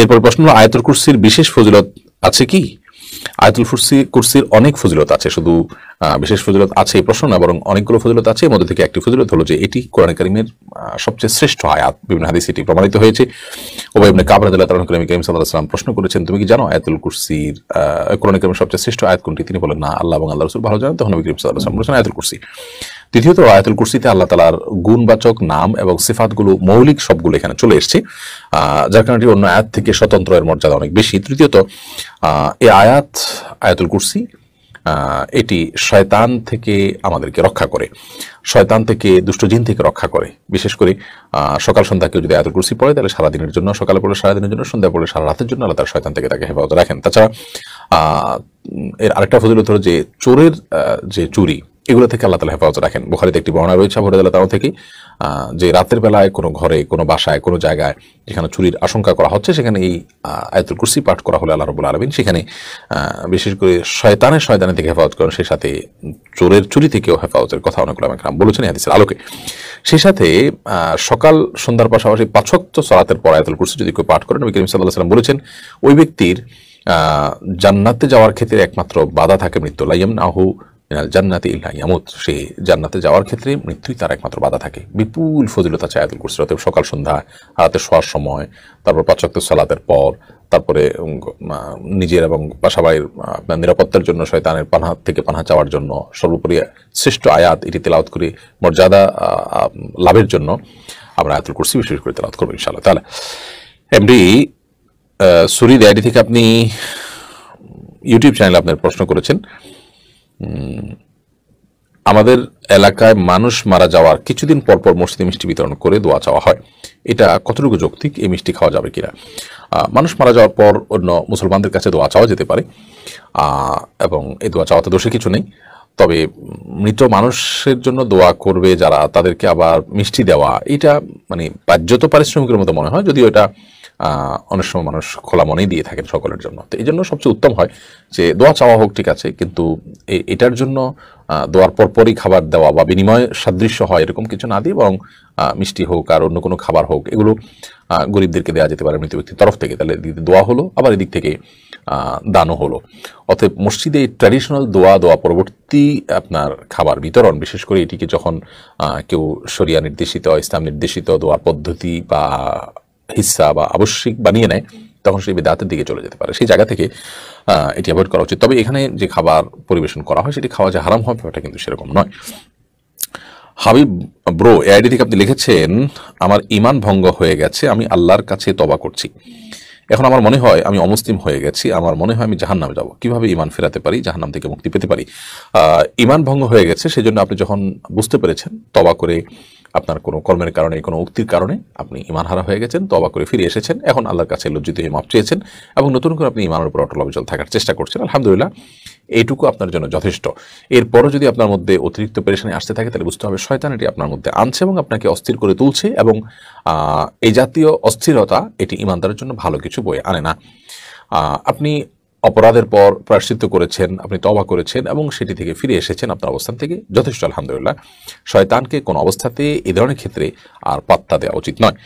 এরপর প্রশ্ন হলো আয়াতুল কুরসির বিশেষ ফজিলত আছে কি আয়াতুল ফুরসি কুরসির অনেক ফজিলত আছে শুধু বিশেষ ফজিলত আছে এই প্রশ্ন না বরং অনেকগুলো ফজিলত আছে এর মধ্যে থেকে একটি ফজিলত হলো যে এটি কোরআন করিমের সবচেয়ে শ্রেষ্ঠ আয়াত বিভিন্ন হাদিস এটি প্রমাণিত হয়েছে ওবাই ইবনে কাবরাদুল্লাহ তাআলা করিম করিম সাল্লাল্লাহু আলাইহি প্রশ্ন করেছেন তুমি কি জানো আয়াতুল কুরসির কোরআন করিমের সবচেয়ে শ্রেষ্ঠ আয়াত কোনটি তিনি বলেন না আল্লাহ এবং আল্লাহ রাসূল ভালো জানেন তখন নবী করিম সাল্লাল্লাহু আলাইহি বলেছেন আয়াতুল কুরসি তৃতীয়ত আয়াতুল কুরসিতে আল্লাহ তালার গুণবাচক নাম এবং সিফাতগুলো মৌলিক সবগুলো এখানে চলে এসছে যার কারণে অন্য আয়াত থেকে স্বতন্ত্র এর মর্যাদা অনেক বেশি তৃতীয়ত এই আয়াত আয়াতুল কুরসি এটি শয়তান থেকে আমাদেরকে রক্ষা করে শয়তান থেকে দুষ্টজিন থেকে রক্ষা করে বিশেষ করে সকাল সন্ধ্যা কেউ যদি আয়াতুল কুরসি পড়ে তাহলে সারাদিনের জন্য সকালে পড়লে সারাদিনের জন্য সন্ধ্যা পড়লে সারা রাতের জন্য আল্লাহ তার শয়তান থেকে তাকে হেফাজত রাখেন তাছাড়া এর আরেকটা ফজিলত হলো যে চোরের যে চুরি এগুলো থেকে আল্লাহ তালা হেফাজত রাখেন বোখারিতে একটি বর্ণনা রয়েছে ভোরেদাল্লা তাও থেকে যে রাতের বেলায় কোনো ঘরে কোনো বাসায় কোনো জায়গায় যেখানে চুরির আশঙ্কা করা হচ্ছে সেখানে এই আয়তুল কুর্সি পাঠ করা হলে আল্লাহ রবুল আলমিন সেখানে বিশেষ করে শয়তানের শয়তানের থেকে হেফাজত করেন সেই সাথে চোরের চুরি থেকেও হেফাজতের কথা অনেকগুলো আমাকে নাম বলেছেন হাদিসের আলোকে সেই সাথে সকাল সন্ধ্যার পাশাপাশি পাঁচক্ত সরাতের পর আয়তুল কুর্সি যদি কেউ পাঠ করেন নবী করিম সাল্লাহ সাল্লাম বলেছেন ওই ব্যক্তির জান্নাতে যাওয়ার ক্ষেত্রে একমাত্র বাধা থাকে মৃত্যু লাইম নাহু জান্নাতে ইল্লা ইয়ামত সে জান্নাতে যাওয়ার ক্ষেত্রে মৃত্যুই তার একমাত্র বাধা থাকে বিপুল ফজিলতা চায় আদুল কুরসি অতএব সকাল সন্ধ্যা রাতে শোয়ার সময় তারপর পাচক্ত সালাতের পর তারপরে নিজের এবং বাসাবাড়ির আপনার নিরাপত্তার জন্য শয়তানের পানহা থেকে পানহা চাওয়ার জন্য সর্বোপরি শ্রেষ্ঠ আয়াত এটি তেলাওত করে মর্যাদা লাভের জন্য আমরা আয়াতুল কুরসি বিশেষ করে তেলাওত করবো ইনশাআল্লাহ তাহলে এমডি সুরি ডায়েরি থেকে আপনি ইউটিউব চ্যানেলে আপনার প্রশ্ন করেছেন আমাদের এলাকায় মানুষ মারা যাওয়ার কিছুদিন পর পর মসজিদে মিষ্টি বিতরণ করে দোয়া চাওয়া হয় এটা কতটুকু যৌক্তিক এই মিষ্টি খাওয়া যাবে কিনা মানুষ মারা যাওয়ার পর অন্য মুসলমানদের কাছে দোয়া চাওয়া যেতে পারে এবং এই দোয়া চাওয়াতে দোষে কিছু নেই তবে মৃত মানুষের জন্য দোয়া করবে যারা তাদেরকে আবার মিষ্টি দেওয়া এটা মানে বাহ্যত পারিশ্রমিকের মতো মনে হয় যদিও এটা অনেক সময় মানুষ খোলা মনেই দিয়ে থাকেন সকলের জন্য তো এই জন্য সবচেয়ে উত্তম হয় যে দোয়া চাওয়া হোক ঠিক আছে কিন্তু এটার জন্য দোয়ার পরপরই খাবার দেওয়া বা বিনিময় সাদৃশ্য হয় এরকম কিছু না দিয়ে বরং মিষ্টি হোক আর অন্য কোনো খাবার হোক এগুলো গরিবদেরকে দেওয়া যেতে পারে মৃত ব্যক্তির তরফ থেকে তাহলে দোয়া হলো আবার এদিক থেকে দানও হলো অতএব মসজিদে ট্র্যাডিশনাল দোয়া দোয়া পরবর্তী আপনার খাবার বিতরণ বিশেষ করে এটিকে যখন কেউ সরিয়া নির্দেশিত ইসলাম নির্দেশিত দোয়া পদ্ধতি বা হিস্সা বা আবশ্যিক বানিয়ে নেয় তখন সেই বেদাতের দিকে চলে যেতে পারে সেই জায়গা থেকে এটি অ্যাভয়েড করা উচিত তবে এখানে যে খাবার পরিবেশন করা হয় সেটি খাওয়া যে হারাম হবে ব্যাপারটা কিন্তু সেরকম নয় হাবিব ব্রো এআইডি থেকে আপনি লিখেছেন আমার ইমান ভঙ্গ হয়ে গেছে আমি আল্লাহর কাছে তবা করছি এখন আমার মনে হয় আমি অমুসলিম হয়ে গেছি আমার মনে হয় আমি জাহান নামে যাবো কীভাবে ইমান ফেরাতে পারি জাহান নাম থেকে মুক্তি পেতে পারি ইমান ভঙ্গ হয়ে গেছে সেজন্য আপনি যখন বুঝতে পেরেছেন তবা করে আপনার কোনো কর্মের কারণে কোনো উক্তির কারণে আপনি ইমান হারা হয়ে গেছেন তবা করে ফিরে এসেছেন এখন আল্লাহর কাছে লজ্জিত হয়ে মাপ চেয়েছেন এবং নতুন করে আপনি ইমানের উপর অটল অবিচল থাকার চেষ্টা করছেন আলহামদুলিল্লাহ এইটুকু আপনার জন্য যথেষ্ট এরপরও যদি আপনার মধ্যে অতিরিক্ত পরিশানি আসতে থাকে তাহলে বুঝতে হবে শয়তান এটি আপনার মধ্যে আনছে এবং আপনাকে অস্থির করে তুলছে এবং এই জাতীয় অস্থিরতা এটি ইমানদারের জন্য ভালো কিছু বয়ে আনে না আপনি অপরাধের পর প্রায়শ্চিত্ত করেছেন আপনি তবা করেছেন এবং সেটি থেকে ফিরে এসেছেন আপনার অবস্থান থেকে যথেষ্ট আলহামদুলিল্লাহ শয়তানকে কোনো অবস্থাতে এ ধরনের ক্ষেত্রে আর পাত্তা দেওয়া উচিত নয়